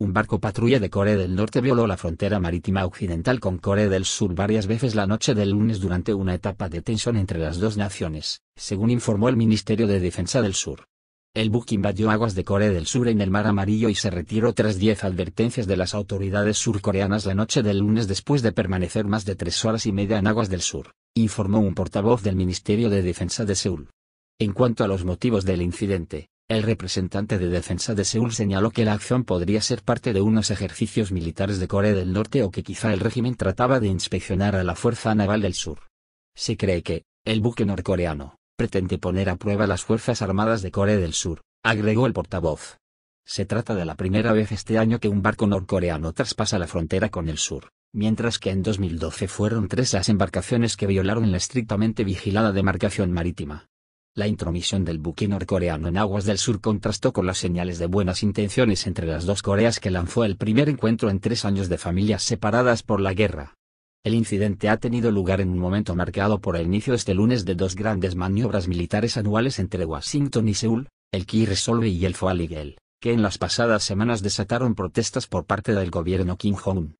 Un barco patrulla de Corea del Norte violó la frontera marítima occidental con Corea del Sur varias veces la noche del lunes durante una etapa de tensión entre las dos naciones, según informó el Ministerio de Defensa del Sur. El buque invadió aguas de Corea del Sur en el Mar Amarillo y se retiró tras diez advertencias de las autoridades surcoreanas la noche del lunes después de permanecer más de tres horas y media en aguas del sur, informó un portavoz del Ministerio de Defensa de Seúl. En cuanto a los motivos del incidente, el representante de defensa de Seúl señaló que la acción podría ser parte de unos ejercicios militares de Corea del Norte o que quizá el régimen trataba de inspeccionar a la Fuerza Naval del Sur. Se cree que, el buque norcoreano, pretende poner a prueba las Fuerzas Armadas de Corea del Sur, agregó el portavoz. Se trata de la primera vez este año que un barco norcoreano traspasa la frontera con el sur, mientras que en 2012 fueron tres las embarcaciones que violaron la estrictamente vigilada demarcación marítima. La intromisión del buque norcoreano en aguas del sur contrastó con las señales de buenas intenciones entre las dos Coreas que lanzó el primer encuentro en tres años de familias separadas por la guerra. El incidente ha tenido lugar en un momento marcado por el inicio este lunes de dos grandes maniobras militares anuales entre Washington y Seúl, el ki Resolve y el Fualigel, que en las pasadas semanas desataron protestas por parte del gobierno Kim Jong-un.